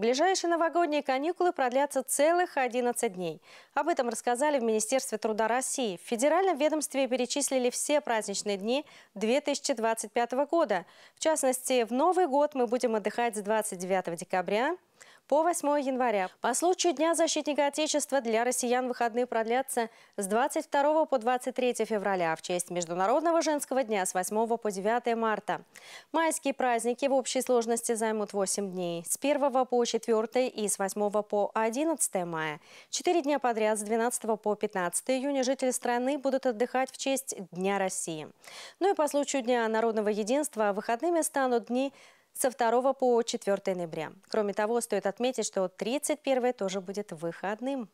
Ближайшие новогодние каникулы продлятся целых 11 дней. Об этом рассказали в Министерстве труда России. В федеральном ведомстве перечислили все праздничные дни 2025 года. В частности, в Новый год мы будем отдыхать с 29 декабря по 8 января. По случаю Дня защитника Отечества для россиян выходные продлятся с 22 по 23 февраля а в честь Международного женского дня с 8 по 9 марта. Майские праздники в общей сложности займут 8 дней с 1 по 4 и с 8 по 11 мая. Четыре дня подряд с 12 по 15 июня жители страны будут отдыхать в честь Дня России. Ну и по случаю Дня народного единства выходными станут дни – со 2 по 4 ноября. Кроме того, стоит отметить, что 31 тоже будет выходным.